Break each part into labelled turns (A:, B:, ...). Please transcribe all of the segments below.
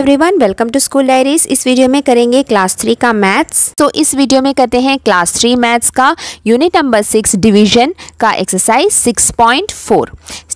A: everyone welcome to school diaries इस video में करेंगे क्लास थ्री का मैथ्स तो इस वीडियो में करते हैं क्लास थ्री मैथ्स का यूनिट नंबर सिक्स डिवीजन का एक्सरसाइज सिक्स पॉइंट फोर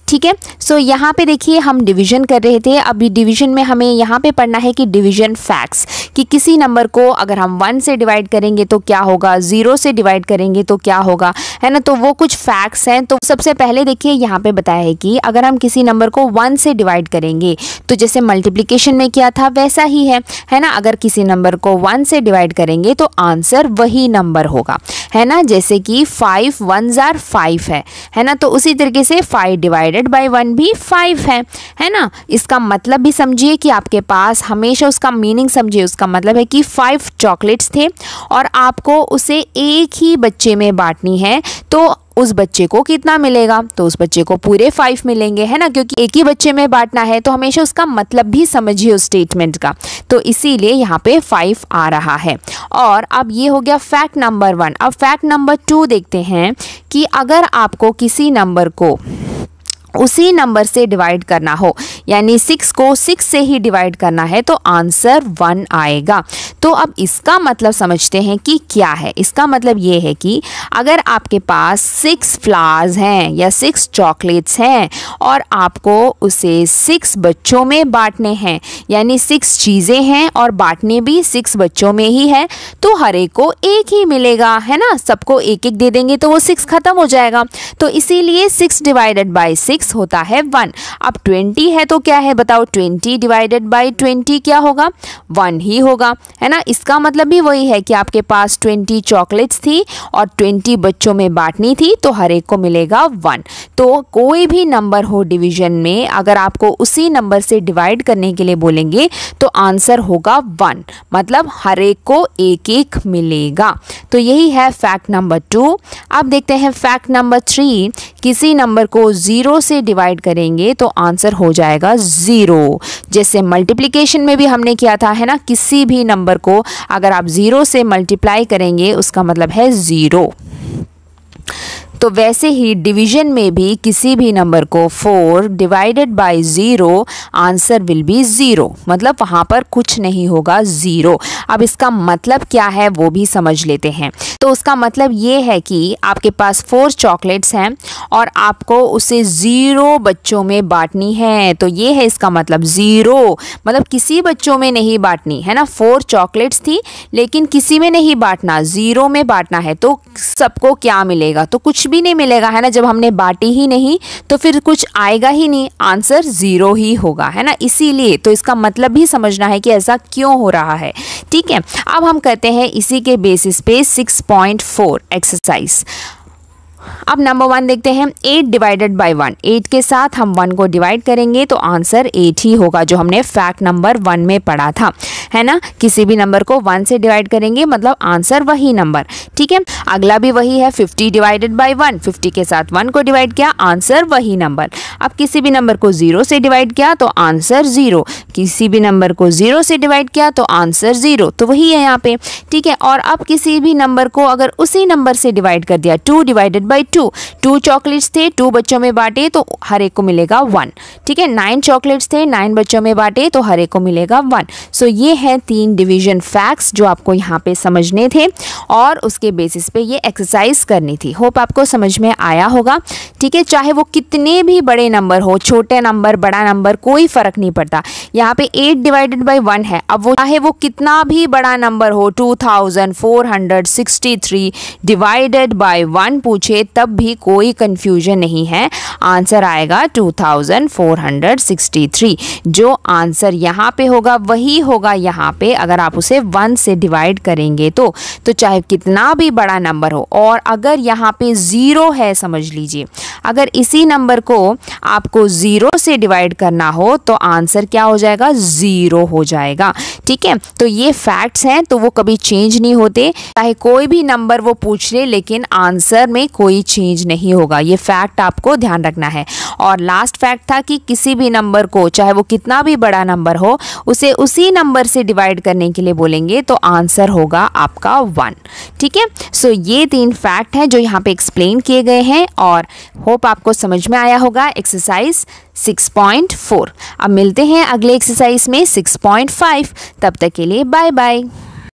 A: ठीक है सो यहाँ पे देखिए हम डिवीजन कर रहे थे अभी डिवीजन में हमें यहाँ पे पढ़ना है कि डिवीजन फैक्ट्स कि किसी नंबर को अगर हम वन से डिवाइड करेंगे तो क्या होगा ज़ीरो से डिवाइड करेंगे तो क्या होगा है ना तो वो कुछ फैक्ट्स हैं तो सबसे पहले देखिए यहाँ पे बताया है कि अगर हम किसी नंबर को वन से डिवाइड करेंगे तो जैसे मल्टीप्लीकेशन में किया था वैसा ही है है ना अगर किसी नंबर को वन से डिवाइड करेंगे तो आंसर वही नंबर होगा है ना जैसे कि फाइव वन ज़ार फाइव है है ना तो उसी तरीके से five divide divided by one भी फाइव है है ना इसका मतलब भी समझिए कि आपके पास हमेशा उसका मीनिंग समझिए उसका मतलब है कि फाइव चॉकलेट्स थे और आपको उसे एक ही बच्चे में बांटनी है तो उस बच्चे को कितना मिलेगा तो उस बच्चे को पूरे फाइव मिलेंगे है ना क्योंकि एक ही बच्चे में बांटना है तो हमेशा उसका मतलब भी समझिए उस स्टेटमेंट का तो इसीलिए यहाँ पे फाइव आ रहा है और अब ये हो गया फैक्ट नंबर वन अब फैक्ट नंबर टू देखते हैं कि अगर आपको किसी नंबर को उसी नंबर से डिवाइड करना हो यानी सिक्स को सिक्स से ही डिवाइड करना है तो आंसर वन आएगा तो अब इसका मतलब समझते हैं कि क्या है इसका मतलब ये है कि अगर आपके पास सिक्स फ्लावर्स हैं या सिक्स चॉकलेट्स हैं और आपको उसे सिक्स बच्चों में बांटने हैं यानी सिक्स चीज़ें हैं और बांटने भी सिक्स बच्चों में ही है तो हर एक को एक ही मिलेगा है ना सबको एक एक दे देंगे तो वो सिक्स ख़त्म हो जाएगा तो इसीलिए six divided by six six होता है वन अब ट्वेंटी है तो क्या है बताओ ट्वेंटी डिवाइडेड बाई ट्वेंटी क्या होगा वन ही होगा है ना इसका मतलब भी वही है कि आपके पास ट्वेंटी चॉकलेट्स थी और ट्वेंटी बच्चों में बांटनी थी तो हर एक को मिलेगा वन तो कोई भी नंबर हो डिवीजन में अगर आपको उसी नंबर से डिवाइड करने के लिए बोलेंगे तो आंसर होगा वन मतलब हर एक को एक एक मिलेगा तो यही है फैक्ट नंबर टू अब देखते हैं फैक्ट नंबर थ्री किसी नंबर को ज़ीरो से डिवाइड करेंगे तो आंसर हो जाएगा ज़ीरो जैसे मल्टीप्लिकेशन में भी हमने किया था है ना किसी भी नंबर को अगर आप ज़ीरो से मल्टीप्लाई करेंगे उसका मतलब है ज़ीरो तो वैसे ही डिवीजन में भी किसी भी नंबर को four divided by zero answer will be zero मतलब वहाँ पर कुछ नहीं होगा ज़ीरो अब इसका मतलब क्या है वो भी समझ लेते हैं तो उसका मतलब ये है कि आपके पास फोर चॉकलेट्स हैं और आपको उसे ज़ीरो बच्चों में बांटनी है तो ये है इसका मतलब ज़ीरो मतलब किसी बच्चों में नहीं बांटनी है ना फोर चॉकलेट्स थी लेकिन किसी में नहीं बांटना ज़ीरो में बांटना है तो सबको क्या मिलेगा तो कुछ भी कभी नहीं मिलेगा है ना जब हमने बाटी ही नहीं तो फिर कुछ आएगा ही नहीं आंसर ज़ीरो ही होगा है ना इसीलिए तो इसका मतलब भी समझना है कि ऐसा क्यों हो रहा है ठीक है अब हम कहते हैं इसी के बेसिस पे 6.4 एक्सरसाइज अब नंबर वन देखते हैं eight divided by one eight के साथ हम वन को डिवाइड करेंगे तो आंसर एट ही होगा जो हमने फैक्ट नंबर वन में पढ़ा था है ना किसी भी नंबर को वन से डिवाइड करेंगे मतलब आंसर वही नंबर ठीक है अगला भी वही है fifty divided by one fifty के साथ वन को डिवाइड किया आंसर वही नंबर अब किसी भी नंबर को जीरो से डिवाइड किया तो आंसर जीरो किसी भी नंबर को जीरो से डिवाइड किया तो आंसर जीरो तो वही है यहाँ पे ठीक है और अब किसी भी नंबर को अगर उसी नंबर से डिवाइड कर दिया two divided by two two chocolates थे टू बच्चों में बांटे तो हर एक को मिलेगा वन ठीक है नाइन चॉकलेट्स थे नाइन बच्चों में बांटे तो हर एक को मिलेगा वन सो so, ये है तीन डिवीजन फैक्ट्स जो आपको यहाँ पे समझने थे और उसके बेसिस पे ये एक्सरसाइज करनी थी होप आपको समझ में आया होगा ठीक है चाहे वो कितने भी बड़े नंबर हो छोटे नंबर बड़ा नंबर कोई फ़र्क नहीं पड़ता यहाँ पे एट डिवाइडेड बाई वन है अब वो चाहे वो कितना भी बड़ा नंबर हो two thousand four hundred sixty three divided by one पूछे तब भी कोई कन्फ्यूजन नहीं है आंसर आएगा 2463 जो आंसर यहाँ पे होगा वही होगा यहाँ पे अगर आप उसे वन से डिवाइड करेंगे तो तो चाहे कितना भी बड़ा नंबर हो और अगर यहाँ पे ज़ीरो है समझ लीजिए अगर इसी नंबर को आपको ज़ीरो से डिवाइड करना हो तो आंसर क्या हो जाएगा ज़ीरो हो जाएगा ठीक है तो ये फैक्ट्स हैं तो वो कभी चेंज नहीं होते चाहे कोई भी नंबर वो पूछ ले लेकिन आंसर में कोई कोई चेंज नहीं होगा ये फैक्ट आपको ध्यान रखना है और लास्ट फैक्ट था कि किसी भी नंबर को चाहे वो कितना भी बड़ा नंबर हो उसे उसी नंबर से डिवाइड करने के लिए बोलेंगे तो आंसर होगा आपका वन ठीक है सो ये तीन फैक्ट हैं जो यहाँ पे एक्सप्लेन किए गए हैं और होप आपको समझ में आया होगा एक्सरसाइज 6.4 अब मिलते हैं अगले एक्सरसाइज में 6.5 तब तक के लिए बाय बाय